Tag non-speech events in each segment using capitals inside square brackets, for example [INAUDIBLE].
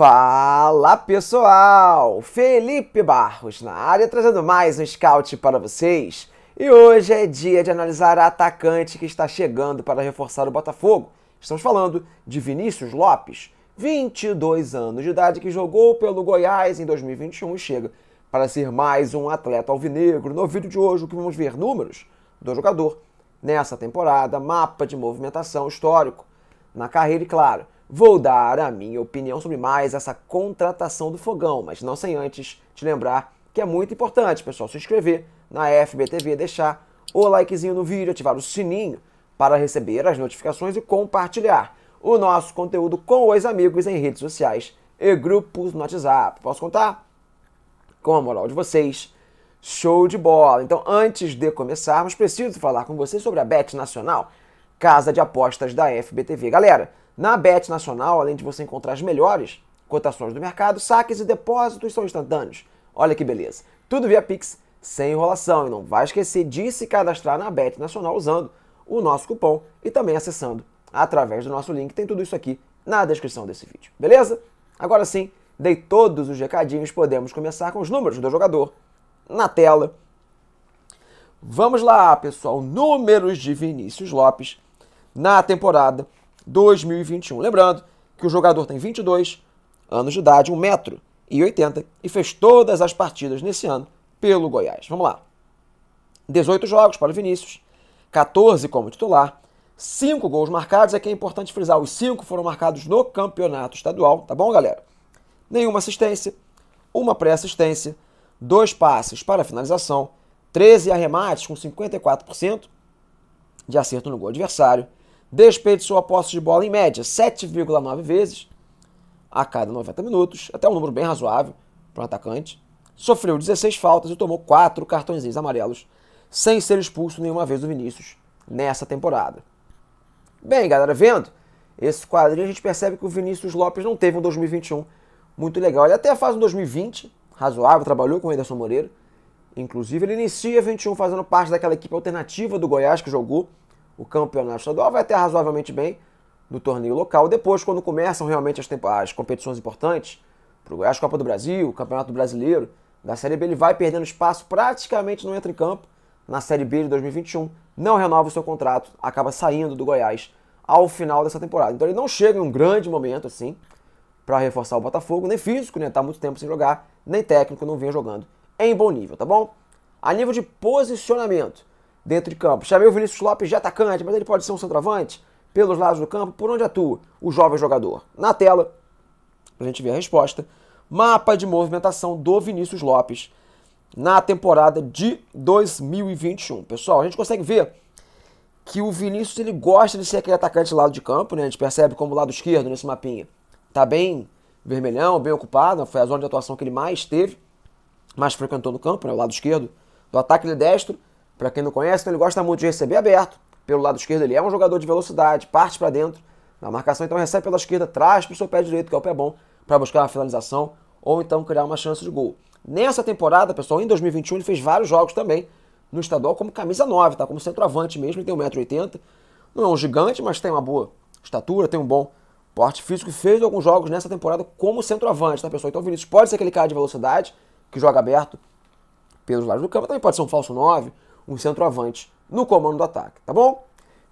Fala pessoal! Felipe Barros na área trazendo mais um scout para vocês. E hoje é dia de analisar a atacante que está chegando para reforçar o Botafogo. Estamos falando de Vinícius Lopes, 22 anos de idade, que jogou pelo Goiás em 2021 e chega para ser mais um atleta alvinegro. No vídeo de hoje, o que vamos ver números do jogador nessa temporada, mapa de movimentação histórico na carreira e, claro, Vou dar a minha opinião sobre mais essa contratação do fogão, mas não sem antes te lembrar que é muito importante, pessoal, se inscrever na FBTV, deixar o likezinho no vídeo, ativar o sininho para receber as notificações e compartilhar o nosso conteúdo com os amigos em redes sociais e grupos no WhatsApp. Posso contar? Com a moral de vocês, show de bola! Então, antes de começarmos, preciso falar com vocês sobre a Bet Nacional, casa de apostas da FBTV. Galera, na Bet Nacional, além de você encontrar as melhores cotações do mercado, saques e depósitos são instantâneos. Olha que beleza. Tudo via Pix, sem enrolação. E não vai esquecer de se cadastrar na Bet Nacional usando o nosso cupom e também acessando através do nosso link. Tem tudo isso aqui na descrição desse vídeo. Beleza? Agora sim, dei todos os recadinhos, podemos começar com os números do jogador na tela. Vamos lá, pessoal. Números de Vinícius Lopes na temporada 2021. Lembrando que o jogador tem 22 anos de idade, 180 metro e e fez todas as partidas nesse ano pelo Goiás. Vamos lá. 18 jogos para o Vinícius, 14 como titular, 5 gols marcados, é que é importante frisar, os 5 foram marcados no campeonato estadual, tá bom, galera? Nenhuma assistência, uma pré-assistência, dois passes para finalização, 13 arremates com 54% de acerto no gol adversário, desperdiçou a posse de bola em média 7,9 vezes a cada 90 minutos, até um número bem razoável para um atacante. Sofreu 16 faltas e tomou 4 cartõezinhos amarelos, sem ser expulso nenhuma vez do Vinícius nessa temporada. Bem, galera, vendo esse quadrinho, a gente percebe que o Vinícius Lopes não teve um 2021 muito legal. Ele até faz um 2020 razoável, trabalhou com o Ederson Moreira. Inclusive, ele inicia 21 fazendo parte daquela equipe alternativa do Goiás que jogou o campeonato estadual, vai até razoavelmente bem no torneio local. Depois, quando começam realmente as, as competições importantes, para o Goiás Copa do Brasil, o Campeonato Brasileiro, da Série B, ele vai perdendo espaço, praticamente não entra em campo na Série B de 2021, não renova o seu contrato, acaba saindo do Goiás ao final dessa temporada. Então ele não chega em um grande momento assim para reforçar o Botafogo, nem físico, né? Tá muito tempo sem jogar, nem técnico, não vinha jogando em bom nível, tá bom? A nível de posicionamento, dentro de campo. Chamei o Vinícius Lopes de atacante, mas ele pode ser um centroavante pelos lados do campo, por onde atua o jovem jogador. Na tela, a gente ver a resposta, mapa de movimentação do Vinícius Lopes na temporada de 2021. Pessoal, a gente consegue ver que o Vinícius ele gosta de ser aquele atacante lado de campo, né? A gente percebe como o lado esquerdo nesse mapinha tá bem vermelhão, bem ocupado, foi a zona de atuação que ele mais teve, mais frequentou no campo, né? O lado esquerdo do ataque ele é destro, para quem não conhece, então ele gosta muito de receber aberto. Pelo lado esquerdo ele é um jogador de velocidade, parte para dentro. Na marcação então recebe pela esquerda, traz para o seu pé direito, que é o pé bom, para buscar uma finalização ou então criar uma chance de gol. Nessa temporada, pessoal, em 2021 ele fez vários jogos também no estadual como camisa 9, tá? Como centroavante mesmo, ele tem 1,80m. Não é um gigante, mas tem uma boa estatura, tem um bom porte físico. Fez alguns jogos nessa temporada como centroavante, tá, pessoal? Então o Vinícius pode ser aquele cara de velocidade que joga aberto pelos lados do campo, também pode ser um falso 9, um centroavante no comando do ataque, tá bom?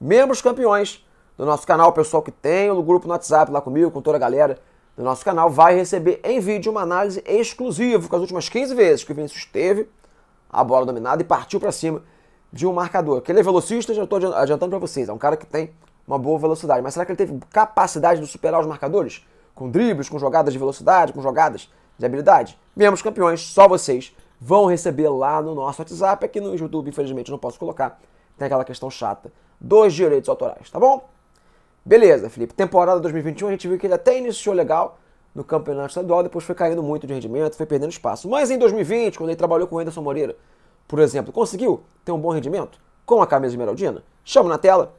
Membros campeões do nosso canal, o pessoal que tem o grupo no WhatsApp lá comigo, com toda a galera do nosso canal, vai receber em vídeo uma análise exclusiva com as últimas 15 vezes que o Vinícius teve a bola dominada e partiu para cima de um marcador. Que ele é velocista, já estou adiantando para vocês, é um cara que tem uma boa velocidade, mas será que ele teve capacidade de superar os marcadores? Com dribles, com jogadas de velocidade, com jogadas de habilidade? Membros campeões, só vocês vão receber lá no nosso WhatsApp. Aqui no YouTube, infelizmente, não posso colocar. Tem aquela questão chata dos direitos autorais, tá bom? Beleza, Felipe. Temporada 2021, a gente viu que ele até iniciou legal no campeonato estadual, depois foi caindo muito de rendimento, foi perdendo espaço. Mas em 2020, quando ele trabalhou com o Anderson Moreira, por exemplo, conseguiu ter um bom rendimento com a camisa esmeraldina? Chama na tela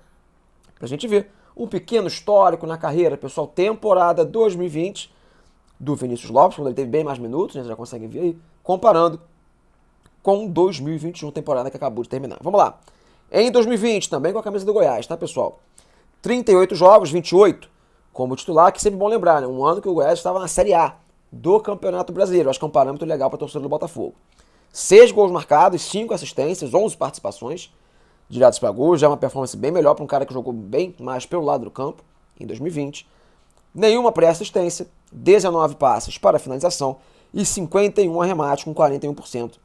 pra gente ver um pequeno histórico na carreira, pessoal. Temporada 2020 do Vinícius Lopes, quando ele teve bem mais minutos, né? Vocês já conseguem ver aí, comparando com 2021, temporada que acabou de terminar. Vamos lá. Em 2020, também com a camisa do Goiás, tá, pessoal? 38 jogos, 28 como titular, que sempre é bom lembrar, né? Um ano que o Goiás estava na Série A do Campeonato Brasileiro. Acho que é um parâmetro legal para a torcida do Botafogo. Seis gols marcados, cinco assistências, 11 participações diretos para gol. Já é uma performance bem melhor para um cara que jogou bem mais pelo lado do campo em 2020. Nenhuma pré-assistência, 19 passes para finalização e 51 arremates com 41%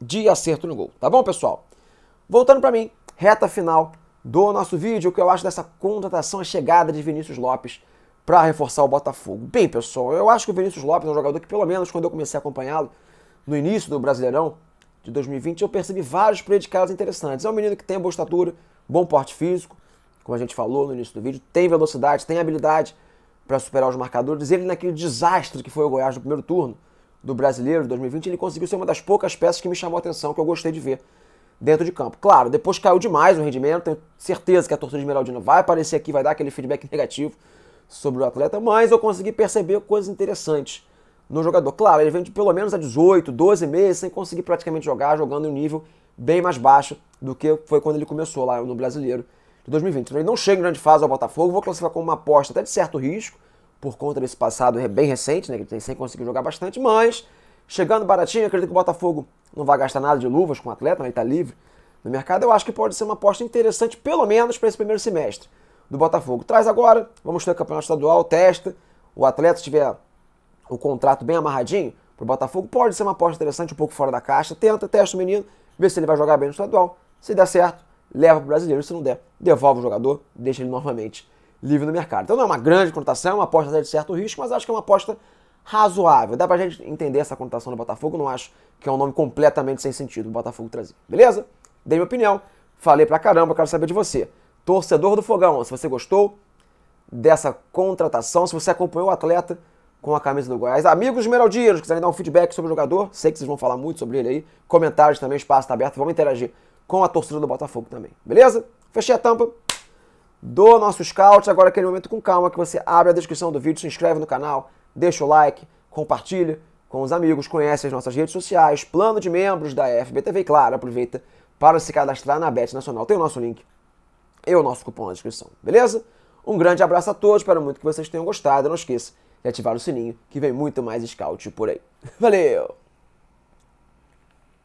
de acerto no gol. Tá bom, pessoal? Voltando para mim, reta final do nosso vídeo, o que eu acho dessa contratação, a chegada de Vinícius Lopes para reforçar o Botafogo. Bem, pessoal, eu acho que o Vinícius Lopes é um jogador que, pelo menos quando eu comecei a acompanhá-lo no início do Brasileirão de 2020, eu percebi vários predicados interessantes. É um menino que tem boa estatura, bom porte físico, como a gente falou no início do vídeo, tem velocidade, tem habilidade para superar os marcadores. Ele naquele desastre que foi o Goiás no primeiro turno, do Brasileiro de 2020, ele conseguiu ser uma das poucas peças que me chamou a atenção, que eu gostei de ver dentro de campo. Claro, depois caiu demais o rendimento, tenho certeza que a torcida esmeraldina vai aparecer aqui, vai dar aquele feedback negativo sobre o atleta, mas eu consegui perceber coisas interessantes no jogador. Claro, ele vem de pelo menos a 18, 12 meses sem conseguir praticamente jogar, jogando em um nível bem mais baixo do que foi quando ele começou lá no Brasileiro de 2020. Então ele não chega em grande fase ao Botafogo, vou classificar como uma aposta até de certo risco, por conta desse passado bem recente, né, que tem sem conseguir jogar bastante, mas chegando baratinho, acredito que o Botafogo não vai gastar nada de luvas com o atleta, né, ele está livre no mercado. Eu acho que pode ser uma aposta interessante, pelo menos para esse primeiro semestre do Botafogo. Traz agora, vamos ter o campeonato estadual, testa. O atleta, se tiver o contrato bem amarradinho para o Botafogo, pode ser uma aposta interessante, um pouco fora da caixa. Tenta, testa o menino, vê se ele vai jogar bem no estadual. Se der certo, leva para o brasileiro. Se não der, devolve o jogador, deixa ele novamente livre no mercado. Então não é uma grande conotação, é uma aposta de certo risco, mas acho que é uma aposta razoável. Dá pra gente entender essa conotação do Botafogo, não acho que é um nome completamente sem sentido o Botafogo trazer. Beleza? Dei minha opinião, falei pra caramba, quero saber de você. Torcedor do Fogão, se você gostou dessa contratação, se você acompanhou o atleta com a camisa do Goiás. Amigos se quiserem dar um feedback sobre o jogador, sei que vocês vão falar muito sobre ele aí. Comentários também, espaço tá aberto, vamos interagir com a torcida do Botafogo também. Beleza? Fechei a tampa do nosso scout. Agora, aquele momento com calma que você abre a descrição do vídeo, se inscreve no canal, deixa o like, compartilha com os amigos, conhece as nossas redes sociais, plano de membros da FBTV claro, aproveita para se cadastrar na Bet Nacional. Tem o nosso link e o nosso cupom na descrição, beleza? Um grande abraço a todos, espero muito que vocês tenham gostado. Não esqueça de ativar o sininho que vem muito mais scout por aí. [LAUGHS] Valeu!